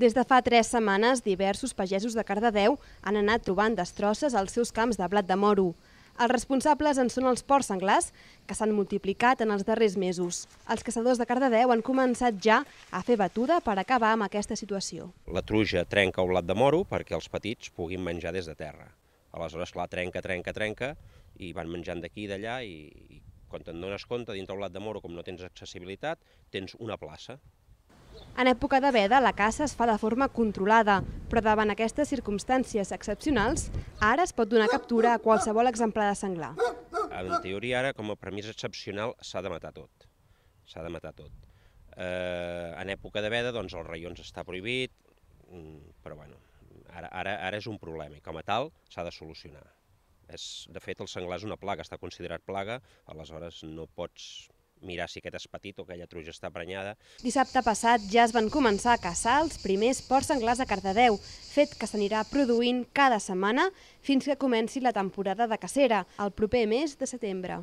Des de fa tres setmanes, diversos pagesos de Cardedeu han anat trobant destrosses als seus camps de blat de moro. Els responsables en són els porcs senglars, que s'han multiplicat en els darrers mesos. Els caçadors de Cardedeu han començat ja a fer batuda per acabar amb aquesta situació. La truja trenca el blat de moro perquè els petits puguin menjar des de terra. Aleshores, clar, trenca, trenca, trenca, i van menjant d'aquí i d'allà, i, i quan te'n dones compte, dintre el blat de moro, com no tens accessibilitat, tens una plaça, en època de veda, la caça es fa de forma controlada, però davant aquestes circumstàncies excepcionals, ara es pot donar captura a qualsevol exemplar de senglar. En teoria, ara, com a permís excepcional, s'ha de matar tot. S'ha de matar tot. Eh, en època de veda, doncs, els raions està prohibit, mm, però bueno, ara, ara, ara és un problema i com a tal s'ha de solucionar. És, de fet, el senglar és una plaga, està considerat plaga, aleshores no pots mirar si aquest és petit o aquella truja està prenyada. Dissabte passat ja es van començar a caçar els primers ports senglars a Cardedeu, fet que s'anirà produint cada setmana fins que comenci la temporada de cacera, el proper mes de setembre.